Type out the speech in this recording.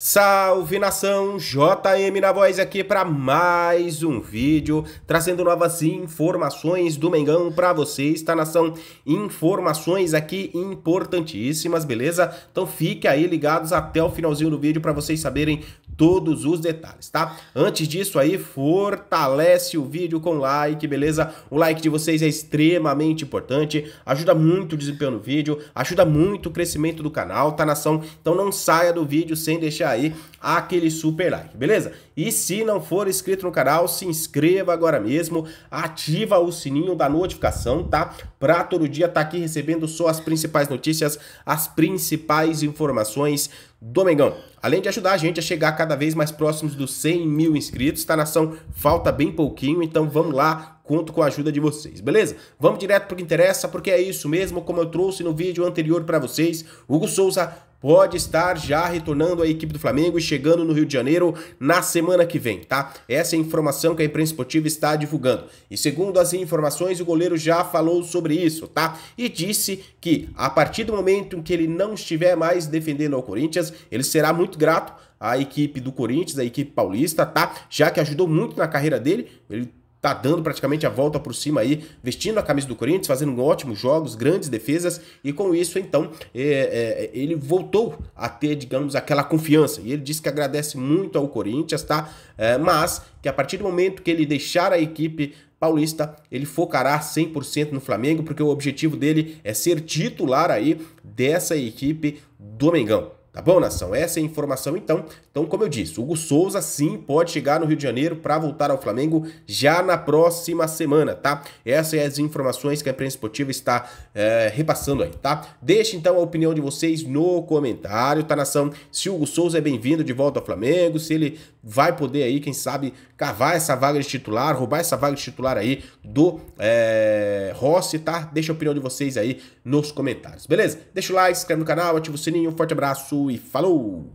Salve nação, JM na voz aqui para mais um vídeo, trazendo novas informações do Mengão para vocês, tá nação? Informações aqui importantíssimas, beleza? Então fique aí ligados até o finalzinho do vídeo para vocês saberem todos os detalhes, tá? Antes disso aí, fortalece o vídeo com like, beleza? O like de vocês é extremamente importante, ajuda muito o desempenho do vídeo, ajuda muito o crescimento do canal, tá nação? Então não saia do vídeo sem deixar aí aquele super like, beleza? E se não for inscrito no canal, se inscreva agora mesmo, ativa o sininho da notificação, tá? Pra todo dia estar tá aqui recebendo só as principais notícias, as principais informações do Mengão. Além de ajudar a gente a chegar cada vez mais próximos dos 100 mil inscritos, tá nação? Falta bem pouquinho, então vamos lá, conto com a ajuda de vocês, beleza? Vamos direto pro que interessa, porque é isso mesmo, como eu trouxe no vídeo anterior para vocês, Hugo Souza pode estar já retornando à equipe do Flamengo e chegando no Rio de Janeiro na semana que vem, tá? Essa é a informação que a imprensa esportiva está divulgando. E segundo as informações, o goleiro já falou sobre isso, tá? E disse que a partir do momento em que ele não estiver mais defendendo ao Corinthians, ele será muito grato à equipe do Corinthians, à equipe paulista, tá? Já que ajudou muito na carreira dele, ele tá dando praticamente a volta por cima aí, vestindo a camisa do Corinthians, fazendo ótimos jogos, grandes defesas, e com isso, então, é, é, ele voltou a ter, digamos, aquela confiança. E ele disse que agradece muito ao Corinthians, tá? É, mas que a partir do momento que ele deixar a equipe paulista, ele focará 100% no Flamengo, porque o objetivo dele é ser titular aí dessa equipe do Mengão. Tá bom, nação? Essa é a informação então. Então, como eu disse, Hugo Souza sim pode chegar no Rio de Janeiro para voltar ao Flamengo já na próxima semana, tá? Essas são é as informações que a imprensa esportiva está é, repassando aí, tá? Deixe então a opinião de vocês no comentário, tá, nação? Se o Hugo Souza é bem-vindo de volta ao Flamengo, se ele vai poder aí, quem sabe, cavar essa vaga de titular, roubar essa vaga de titular aí do é, Rossi, tá? Deixa a opinião de vocês aí nos comentários, beleza? Deixa o like, se inscreve no canal, ativa o sininho, um forte abraço e falou!